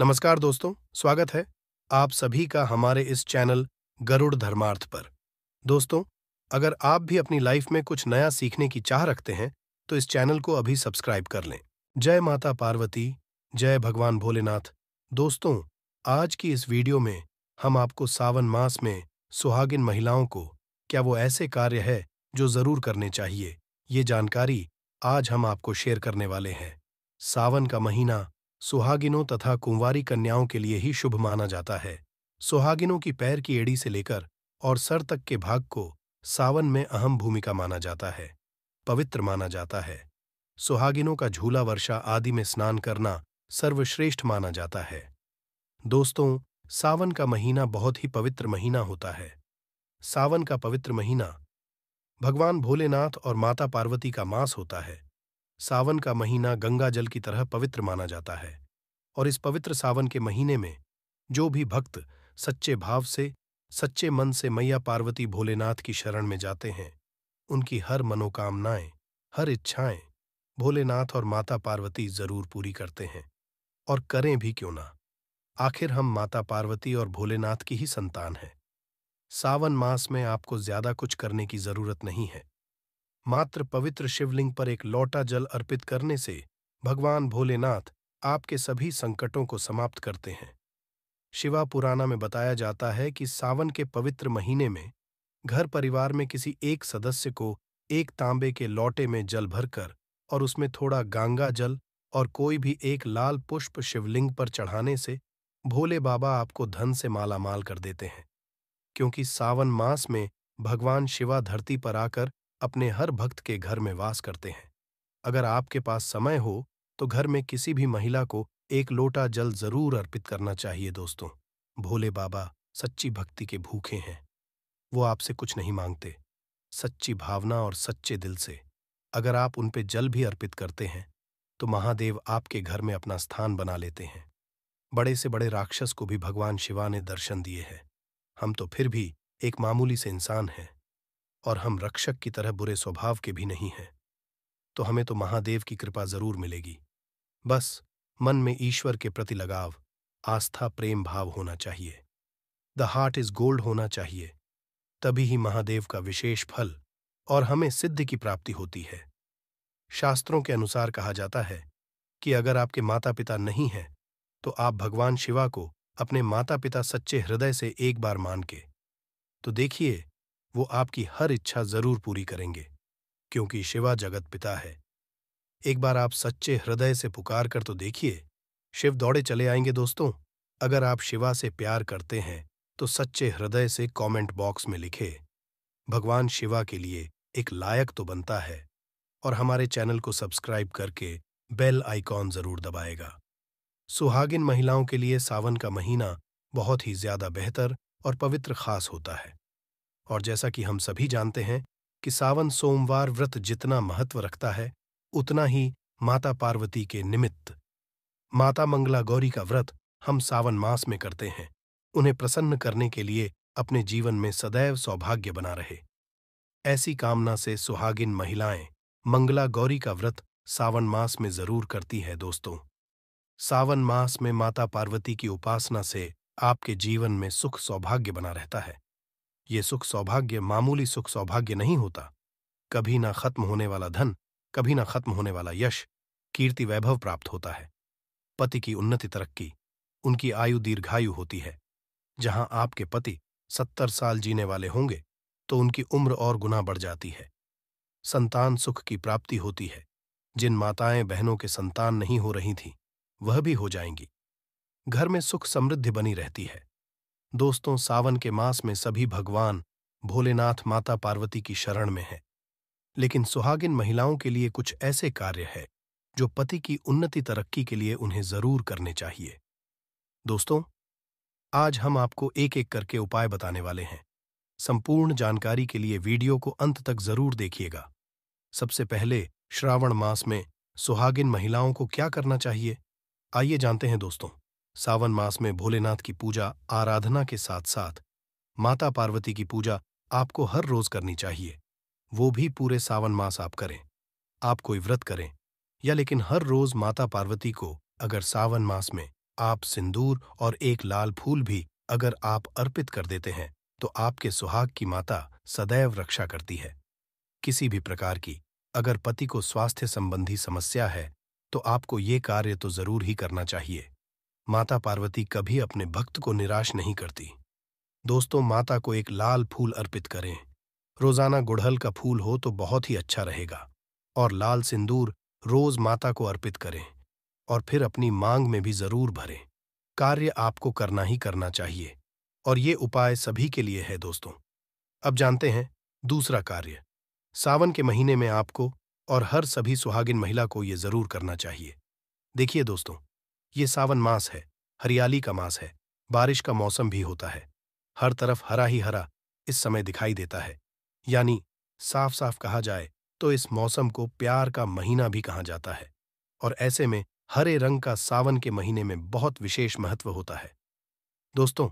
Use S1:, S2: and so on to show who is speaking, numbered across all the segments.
S1: नमस्कार दोस्तों स्वागत है आप सभी का हमारे इस चैनल गरुड़ धर्मार्थ पर दोस्तों अगर आप भी अपनी लाइफ में कुछ नया सीखने की चाह रखते हैं तो इस चैनल को अभी सब्सक्राइब कर लें जय माता पार्वती जय भगवान भोलेनाथ दोस्तों आज की इस वीडियो में हम आपको सावन मास में सुहागिन महिलाओं को क्या वो ऐसे कार्य है जो जरूर करने चाहिए ये जानकारी आज हम आपको शेयर करने वाले हैं सावन का महीना सुहागिनों तथा कुंवारी कन्याओं के लिए ही शुभ माना जाता है सुहागिनों की पैर की एड़ी से लेकर और सर तक के भाग को सावन में अहम भूमिका माना जाता है पवित्र माना जाता है सुहागिनों का झूला वर्षा आदि में स्नान करना सर्वश्रेष्ठ माना जाता है दोस्तों सावन का महीना बहुत ही पवित्र महीना होता है सावन का पवित्र महीना भगवान भोलेनाथ और माता पार्वती का मास होता है सावन का महीना गंगा जल की तरह पवित्र माना जाता है और इस पवित्र सावन के महीने में जो भी भक्त सच्चे भाव से सच्चे मन से मैया पार्वती भोलेनाथ की शरण में जाते हैं उनकी हर मनोकामनाएं हर इच्छाएं भोलेनाथ और माता पार्वती जरूर पूरी करते हैं और करें भी क्यों ना आखिर हम माता पार्वती और भोलेनाथ की ही संतान हैं सावन मास में आपको ज्यादा कुछ करने की जरूरत नहीं है मात्र पवित्र शिवलिंग पर एक लौटा जल अर्पित करने से भगवान भोलेनाथ आपके सभी संकटों को समाप्त करते हैं शिवा पुराना में बताया जाता है कि सावन के पवित्र महीने में घर परिवार में किसी एक सदस्य को एक तांबे के लौटे में जल भरकर और उसमें थोड़ा गांगा जल और कोई भी एक लाल पुष्प शिवलिंग पर चढ़ाने से भोले बाबा आपको धन से मालामाल कर देते हैं क्योंकि सावन मास में भगवान शिवा धरती पर आकर अपने हर भक्त के घर में वास करते हैं अगर आपके पास समय हो तो घर में किसी भी महिला को एक लोटा जल जरूर अर्पित करना चाहिए दोस्तों भोले बाबा सच्ची भक्ति के भूखे हैं वो आपसे कुछ नहीं मांगते सच्ची भावना और सच्चे दिल से अगर आप उन पे जल भी अर्पित करते हैं तो महादेव आपके घर में अपना स्थान बना लेते हैं बड़े से बड़े राक्षस को भी भगवान शिवा ने दर्शन दिए हैं हम तो फिर भी एक मामूली से इंसान हैं और हम रक्षक की तरह बुरे स्वभाव के भी नहीं हैं तो हमें तो महादेव की कृपा जरूर मिलेगी बस मन में ईश्वर के प्रति लगाव आस्था प्रेम भाव होना चाहिए द हार्ट इज गोल्ड होना चाहिए तभी ही महादेव का विशेष फल और हमें सिद्ध की प्राप्ति होती है शास्त्रों के अनुसार कहा जाता है कि अगर आपके माता पिता नहीं हैं तो आप भगवान शिवा को अपने माता पिता सच्चे हृदय से एक बार मान के तो देखिए वो आपकी हर इच्छा जरूर पूरी करेंगे क्योंकि शिवा जगत पिता है एक बार आप सच्चे हृदय से पुकार कर तो देखिए शिव दौड़े चले आएंगे दोस्तों अगर आप शिवा से प्यार करते हैं तो सच्चे हृदय से कमेंट बॉक्स में लिखे भगवान शिवा के लिए एक लायक तो बनता है और हमारे चैनल को सब्सक्राइब करके बेल आइकॉन जरूर दबाएगा सुहागिन महिलाओं के लिए सावन का महीना बहुत ही ज्यादा बेहतर और पवित्र खास होता है और जैसा कि हम सभी जानते हैं कि सावन सोमवार व्रत जितना महत्व रखता है उतना ही माता पार्वती के निमित्त माता मंगला गौरी का व्रत हम सावन मास में करते हैं उन्हें प्रसन्न करने के लिए अपने जीवन में सदैव सौभाग्य बना रहे ऐसी कामना से सुहागिन महिलाएं मंगला गौरी का व्रत सावन मास में जरूर करती है दोस्तों सावन मास में माता पार्वती की उपासना से आपके जीवन में सुख सौभाग्य बना रहता है ये सुख सौभाग्य मामूली सुख सौभाग्य नहीं होता कभी ना खत्म होने वाला धन कभी ना खत्म होने वाला यश कीर्ति वैभव प्राप्त होता है पति की उन्नति तरक्की उनकी आयु दीर्घायु होती है जहां आपके पति सत्तर साल जीने वाले होंगे तो उनकी उम्र और गुना बढ़ जाती है संतान सुख की प्राप्ति होती है जिन माताएं बहनों के संतान नहीं हो रही थीं वह भी हो जाएंगी घर में सुख समृद्धि बनी रहती है दोस्तों सावन के मास में सभी भगवान भोलेनाथ माता पार्वती की शरण में हैं लेकिन सुहागिन महिलाओं के लिए कुछ ऐसे कार्य है जो पति की उन्नति तरक्की के लिए उन्हें जरूर करने चाहिए दोस्तों आज हम आपको एक एक करके उपाय बताने वाले हैं संपूर्ण जानकारी के लिए वीडियो को अंत तक जरूर देखिएगा सबसे पहले श्रावण मास में सुहागिन महिलाओं को क्या करना चाहिए आइए जानते हैं दोस्तों सावन मास में भोलेनाथ की पूजा आराधना के साथ साथ माता पार्वती की पूजा आपको हर रोज करनी चाहिए वो भी पूरे सावन मास आप करें आप कोई व्रत करें या लेकिन हर रोज माता पार्वती को अगर सावन मास में आप सिंदूर और एक लाल फूल भी अगर आप अर्पित कर देते हैं तो आपके सुहाग की माता सदैव रक्षा करती है किसी भी प्रकार की अगर पति को स्वास्थ्य संबंधी समस्या है तो आपको ये कार्य तो जरूर ही करना चाहिए माता पार्वती कभी अपने भक्त को निराश नहीं करती दोस्तों माता को एक लाल फूल अर्पित करें रोजाना गुड़हल का फूल हो तो बहुत ही अच्छा रहेगा और लाल सिंदूर रोज माता को अर्पित करें और फिर अपनी मांग में भी जरूर भरें कार्य आपको करना ही करना चाहिए और ये उपाय सभी के लिए है दोस्तों अब जानते हैं दूसरा कार्य सावन के महीने में आपको और हर सभी सुहागिन महिला को ये जरूर करना चाहिए देखिए दोस्तों ये सावन मास है हरियाली का मास है बारिश का मौसम भी होता है हर तरफ हरा ही हरा इस समय दिखाई देता है यानी साफ साफ कहा जाए तो इस मौसम को प्यार का महीना भी कहा जाता है और ऐसे में हरे रंग का सावन के महीने में बहुत विशेष महत्व होता है दोस्तों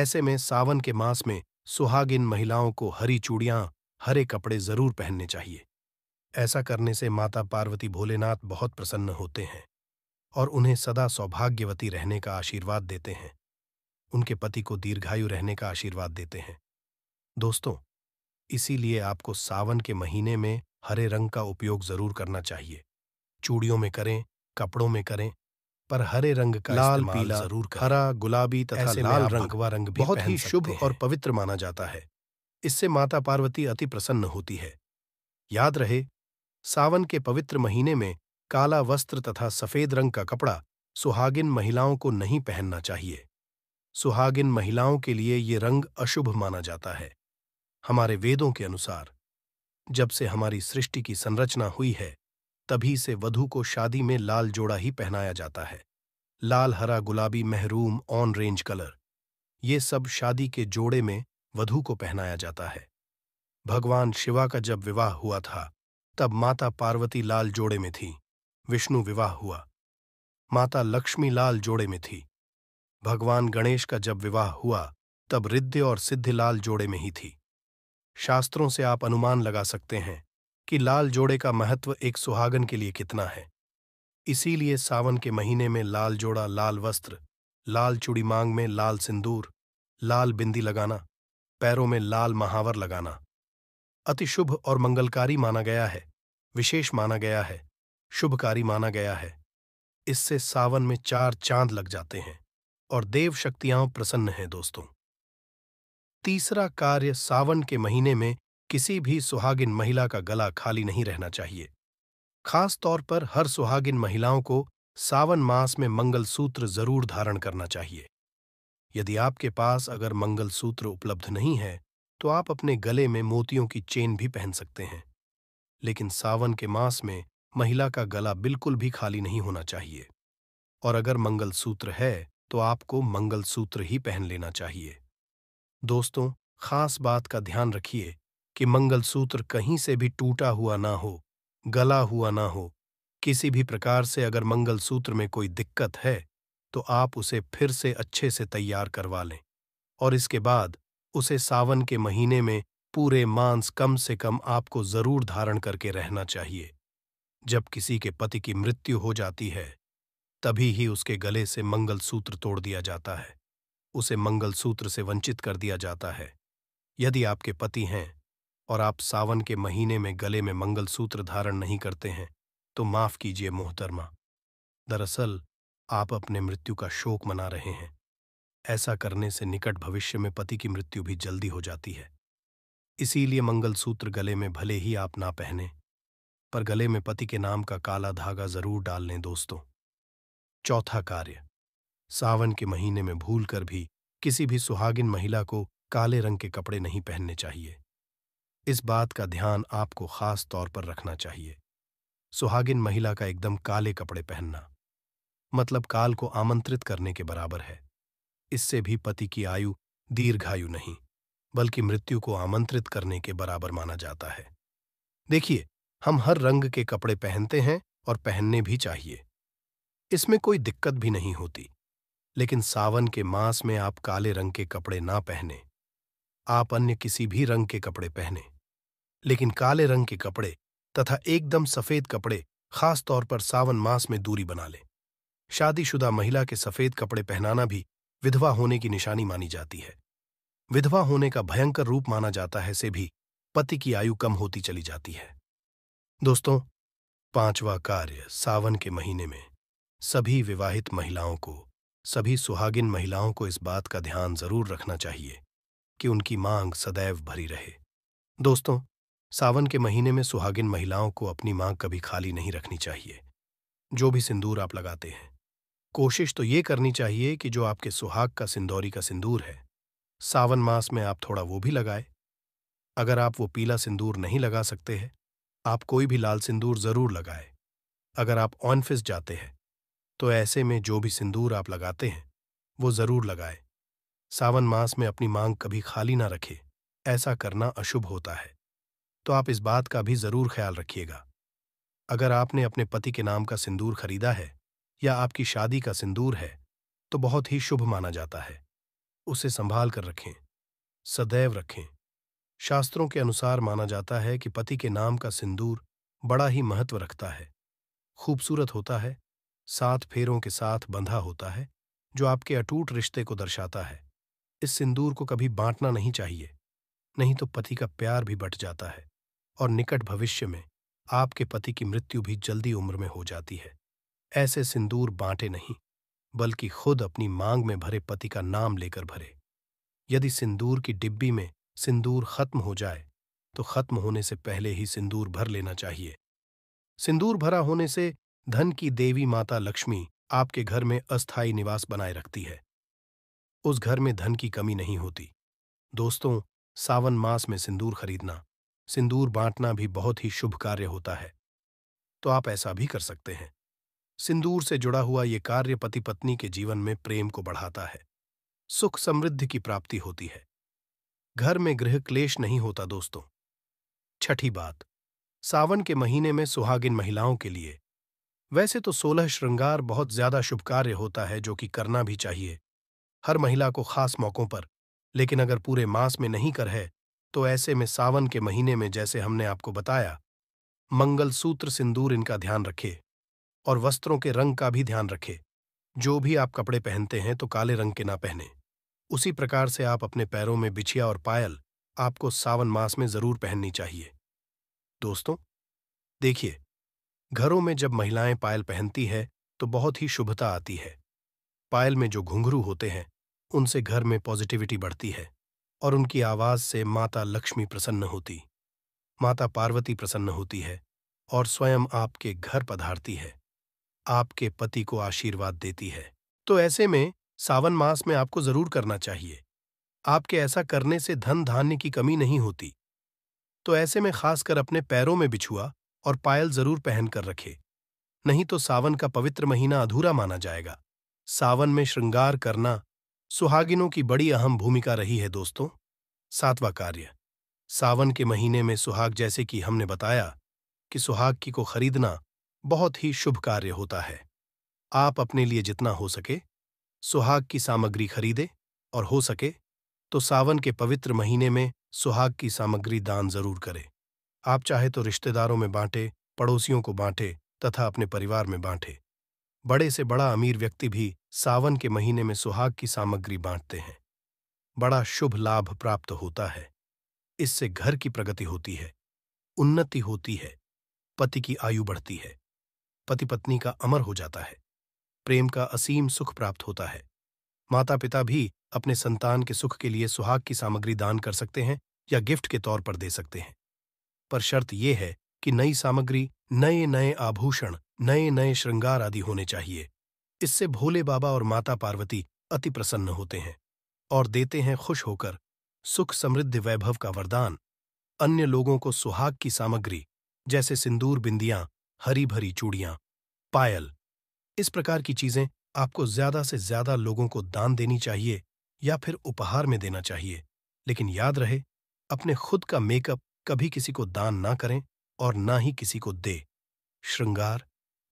S1: ऐसे में सावन के मास में सुहागिन महिलाओं को हरी चूड़ियां हरे कपड़े जरूर पहनने चाहिए ऐसा करने से माता पार्वती भोलेनाथ बहुत प्रसन्न होते हैं और उन्हें सदा सौभाग्यवती रहने का आशीर्वाद देते हैं उनके पति को दीर्घायु रहने का आशीर्वाद देते हैं दोस्तों इसीलिए आपको सावन के महीने में हरे रंग का उपयोग जरूर करना चाहिए चूड़ियों में करें कपड़ों में करें पर हरे रंग का लाल पीला जरूर करें। हरा गुलाबी तथा लाल रंग रंग भी बहुत ही शुभ और पवित्र माना जाता है इससे माता पार्वती अति प्रसन्न होती है याद रहे सावन के पवित्र महीने में काला वस्त्र तथा सफेद रंग का कपड़ा सुहागिन महिलाओं को नहीं पहनना चाहिए सुहागिन महिलाओं के लिए ये रंग अशुभ माना जाता है हमारे वेदों के अनुसार जब से हमारी सृष्टि की संरचना हुई है तभी से वधु को शादी में लाल जोड़ा ही पहनाया जाता है लाल हरा गुलाबी महरूम ऑन रेंज कलर ये सब शादी के जोड़े में वधु को पहनाया जाता है भगवान शिवा का जब विवाह हुआ था तब माता पार्वती लाल जोड़े में थीं विष्णु विवाह हुआ माता लक्ष्मीलाल जोड़े में थी भगवान गणेश का जब विवाह हुआ तब रिद्ध और सिद्धिलाल जोड़े में ही थी शास्त्रों से आप अनुमान लगा सकते हैं कि लाल जोड़े का महत्व एक सुहागन के लिए कितना है इसीलिए सावन के महीने में लाल जोड़ा लाल वस्त्र लाल चूड़ी मांग में लाल सिंदूर लाल बिंदी लगाना पैरों में लाल महावर लगाना अतिशुभ और मंगलकारी माना गया है विशेष माना गया है शुभकारी माना गया है इससे सावन में चार चांद लग जाते हैं और देव शक्तियां प्रसन्न हैं दोस्तों तीसरा कार्य सावन के महीने में किसी भी सुहागिन महिला का गला खाली नहीं रहना चाहिए खास तौर पर हर सुहागिन महिलाओं को सावन मास में मंगल सूत्र जरूर धारण करना चाहिए यदि आपके पास अगर मंगल सूत्र उपलब्ध नहीं है तो आप अपने गले में मोतियों की चेन भी पहन सकते हैं लेकिन सावन के मास में महिला का गला बिल्कुल भी खाली नहीं होना चाहिए और अगर मंगलसूत्र है तो आपको मंगलसूत्र ही पहन लेना चाहिए दोस्तों खास बात का ध्यान रखिए कि मंगलसूत्र कहीं से भी टूटा हुआ ना हो गला हुआ ना हो किसी भी प्रकार से अगर मंगलसूत्र में कोई दिक्कत है तो आप उसे फिर से अच्छे से तैयार करवा लें और इसके बाद उसे सावन के महीने में पूरे मांस कम से कम आपको जरूर धारण करके रहना चाहिए जब किसी के पति की मृत्यु हो जाती है तभी ही उसके गले से मंगलसूत्र तोड़ दिया जाता है उसे मंगलसूत्र से वंचित कर दिया जाता है यदि आपके पति हैं और आप सावन के महीने में गले में मंगलसूत्र धारण नहीं करते हैं तो माफ कीजिए मोहतरमा दरअसल आप अपने मृत्यु का शोक मना रहे हैं ऐसा करने से निकट भविष्य में पति की मृत्यु भी जल्दी हो जाती है इसीलिए मंगलसूत्र गले में भले ही आप ना पहने पर गले में पति के नाम का काला धागा जरूर डाल लें दोस्तों चौथा कार्य सावन के महीने में भूल कर भी किसी भी सुहागिन महिला को काले रंग के कपड़े नहीं पहनने चाहिए इस बात का ध्यान आपको खास तौर पर रखना चाहिए सुहागिन महिला का एकदम काले कपड़े पहनना मतलब काल को आमंत्रित करने के बराबर है इससे भी पति की आयु दीर्घायु नहीं बल्कि मृत्यु को आमंत्रित करने के बराबर माना जाता है देखिए हम हर रंग के कपड़े पहनते हैं और पहनने भी चाहिए इसमें कोई दिक्कत भी नहीं होती लेकिन सावन के मास में आप काले रंग के कपड़े ना पहने आप अन्य किसी भी रंग के कपड़े पहने लेकिन काले रंग के कपड़े तथा एकदम सफेद कपड़े खास तौर पर सावन मास में दूरी बना लें शादीशुदा महिला के सफेद कपड़े पहनाना भी विधवा होने की निशानी मानी जाती है विधवा होने का भयंकर रूप माना जाता है से भी पति की आयु कम होती चली जाती है दोस्तों पांचवा कार्य सावन के महीने में सभी विवाहित महिलाओं को सभी सुहागिन महिलाओं को इस बात का ध्यान जरूर रखना चाहिए कि उनकी मांग सदैव भरी रहे दोस्तों सावन के महीने में सुहागिन महिलाओं को अपनी मांग कभी खाली नहीं रखनी चाहिए जो भी सिंदूर आप लगाते हैं कोशिश तो ये करनी चाहिए कि जो आपके सुहाग का सिंदौरी का सिंदूर है सावन मास में आप थोड़ा वो भी लगाए अगर आप वो पीला सिंदूर नहीं लगा सकते हैं आप कोई भी लाल सिंदूर जरूर लगाएं अगर आप ऑनफिस जाते हैं तो ऐसे में जो भी सिंदूर आप लगाते हैं वो जरूर लगाएं सावन मास में अपनी मांग कभी खाली ना रखें ऐसा करना अशुभ होता है तो आप इस बात का भी जरूर ख्याल रखिएगा अगर आपने अपने पति के नाम का सिंदूर खरीदा है या आपकी शादी का सिंदूर है तो बहुत ही शुभ माना जाता है उसे संभाल कर रखें सदैव रखें शास्त्रों के अनुसार माना जाता है कि पति के नाम का सिंदूर बड़ा ही महत्व रखता है खूबसूरत होता है सात फेरों के साथ बंधा होता है जो आपके अटूट रिश्ते को दर्शाता है इस सिंदूर को कभी बांटना नहीं चाहिए नहीं तो पति का प्यार भी बट जाता है और निकट भविष्य में आपके पति की मृत्यु भी जल्दी उम्र में हो जाती है ऐसे सिंदूर बांटे नहीं बल्कि खुद अपनी मांग में भरे पति का नाम लेकर भरे यदि सिंदूर की डिब्बी में सिंदूर खत्म हो जाए तो खत्म होने से पहले ही सिंदूर भर लेना चाहिए सिंदूर भरा होने से धन की देवी माता लक्ष्मी आपके घर में अस्थायी निवास बनाए रखती है उस घर में धन की कमी नहीं होती दोस्तों सावन मास में सिंदूर खरीदना सिंदूर बांटना भी बहुत ही शुभ कार्य होता है तो आप ऐसा भी कर सकते हैं सिंदूर से जुड़ा हुआ ये कार्य पति पत्नी के जीवन में प्रेम को बढ़ाता है सुख समृद्धि की प्राप्ति होती है घर में गृह क्लेश नहीं होता दोस्तों छठी बात सावन के महीने में सुहागिन महिलाओं के लिए वैसे तो सोलह श्रृंगार बहुत ज्यादा शुभ कार्य होता है जो कि करना भी चाहिए हर महिला को खास मौकों पर लेकिन अगर पूरे मास में नहीं कर है तो ऐसे में सावन के महीने में जैसे हमने आपको बताया मंगल सूत्र सिंदूर इनका ध्यान रखे और वस्त्रों के रंग का भी ध्यान रखे जो भी आप कपड़े पहनते हैं तो काले रंग के ना पहने उसी प्रकार से आप अपने पैरों में बिछिया और पायल आपको सावन मास में जरूर पहननी चाहिए दोस्तों देखिए घरों में जब महिलाएं पायल पहनती है तो बहुत ही शुभता आती है पायल में जो घुंघरू होते हैं उनसे घर में पॉजिटिविटी बढ़ती है और उनकी आवाज से माता लक्ष्मी प्रसन्न होती माता पार्वती प्रसन्न होती है और स्वयं आपके घर पधारती है आपके पति को आशीर्वाद देती है तो ऐसे में सावन मास में आपको जरूर करना चाहिए आपके ऐसा करने से धन धान्य की कमी नहीं होती तो ऐसे में खासकर अपने पैरों में बिछुआ और पायल जरूर पहन कर रखे नहीं तो सावन का पवित्र महीना अधूरा माना जाएगा सावन में श्रृंगार करना सुहागिनों की बड़ी अहम भूमिका रही है दोस्तों सातवां कार्य सावन के महीने में सुहाग जैसे कि हमने बताया कि सुहाग की को खरीदना बहुत ही शुभ कार्य होता है आप अपने लिए जितना हो सके सुहाग की सामग्री खरीदे और हो सके तो सावन के पवित्र महीने में सुहाग की सामग्री दान जरूर करें आप चाहे तो रिश्तेदारों में बांटे पड़ोसियों को बांटे तथा अपने परिवार में बांटे बड़े से बड़ा अमीर व्यक्ति भी सावन के महीने में सुहाग की सामग्री बांटते हैं बड़ा शुभ लाभ प्राप्त होता है इससे घर की प्रगति होती है उन्नति होती है पति की आयु बढ़ती है पति पत्नी का अमर हो जाता है प्रेम का असीम सुख प्राप्त होता है माता पिता भी अपने संतान के सुख के लिए सुहाग की सामग्री दान कर सकते हैं या गिफ्ट के तौर पर दे सकते हैं पर शर्त यह है कि नई सामग्री नए नए आभूषण नए नए श्रृंगार आदि होने चाहिए इससे भोले बाबा और माता पार्वती अति प्रसन्न होते हैं और देते हैं खुश होकर सुख समृद्ध वैभव का वरदान अन्य लोगों को सुहाग की सामग्री जैसे सिंदूर बिंदियां हरी भरी चूड़ियां पायल इस प्रकार की चीजें आपको ज्यादा से ज्यादा लोगों को दान देनी चाहिए या फिर उपहार में देना चाहिए लेकिन याद रहे अपने खुद का मेकअप कभी किसी को दान ना करें और ना ही किसी को दे श्रृंगार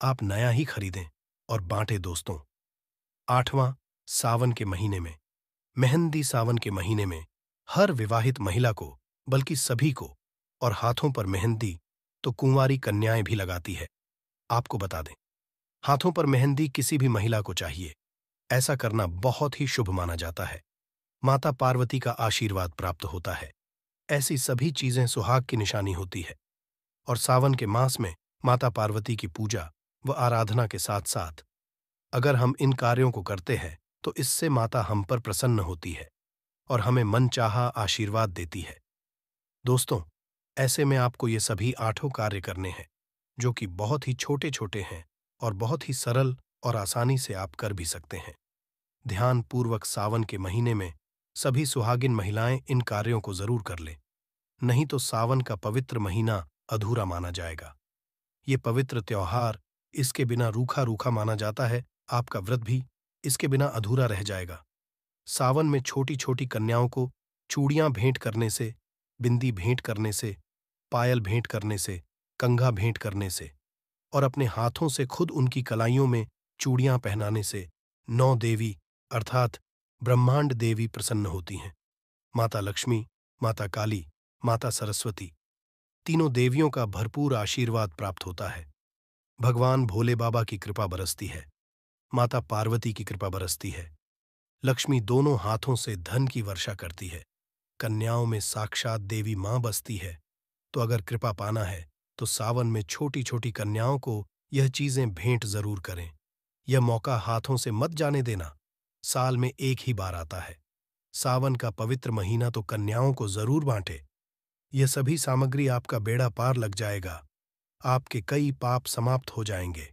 S1: आप नया ही खरीदें और बांटें दोस्तों आठवां सावन के महीने में मेहंदी सावन के महीने में हर विवाहित महिला को बल्कि सभी को और हाथों पर मेहंदी तो कुंवारी कन्याएं भी लगाती है आपको बता दें हाथों पर मेहंदी किसी भी महिला को चाहिए ऐसा करना बहुत ही शुभ माना जाता है माता पार्वती का आशीर्वाद प्राप्त होता है ऐसी सभी चीजें सुहाग की निशानी होती है और सावन के मास में माता पार्वती की पूजा व आराधना के साथ साथ अगर हम इन कार्यों को करते हैं तो इससे माता हम पर प्रसन्न होती है और हमें मनचाहा आशीर्वाद देती है दोस्तों ऐसे में आपको ये सभी आठों कार्य करने हैं जो कि बहुत ही छोटे छोटे हैं और बहुत ही सरल और आसानी से आप कर भी सकते हैं ध्यान पूर्वक सावन के महीने में सभी सुहागिन महिलाएं इन कार्यों को जरूर कर लें नहीं तो सावन का पवित्र महीना अधूरा माना जाएगा ये पवित्र त्यौहार इसके बिना रूखा रूखा माना जाता है आपका व्रत भी इसके बिना अधूरा रह जाएगा सावन में छोटी छोटी कन्याओं को चूड़ियां भेंट करने से बिंदी भेंट करने से पायल भेंट करने से कंघा भेंट करने से और अपने हाथों से खुद उनकी कलाइयों में चूड़ियां पहनाने से नौ देवी अर्थात ब्रह्मांड देवी प्रसन्न होती हैं माता लक्ष्मी माता काली माता सरस्वती तीनों देवियों का भरपूर आशीर्वाद प्राप्त होता है भगवान भोले बाबा की कृपा बरसती है माता पार्वती की कृपा बरसती है लक्ष्मी दोनों हाथों से धन की वर्षा करती है कन्याओं में साक्षात देवी मां बसती है तो अगर कृपा पाना है तो सावन में छोटी छोटी कन्याओं को यह चीजें भेंट जरूर करें यह मौका हाथों से मत जाने देना साल में एक ही बार आता है सावन का पवित्र महीना तो कन्याओं को जरूर बांटे यह सभी सामग्री आपका बेड़ा पार लग जाएगा आपके कई पाप समाप्त हो जाएंगे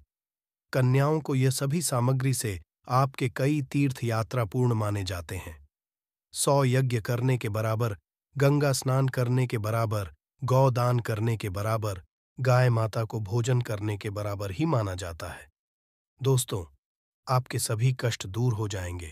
S1: कन्याओं को यह सभी सामग्री से आपके कई तीर्थ यात्रा पूर्ण माने जाते हैं सौ यज्ञ करने के बराबर गंगा स्नान करने के बराबर गौदान करने के बराबर गाय माता को भोजन करने के बराबर ही माना जाता है दोस्तों आपके सभी कष्ट दूर हो जाएंगे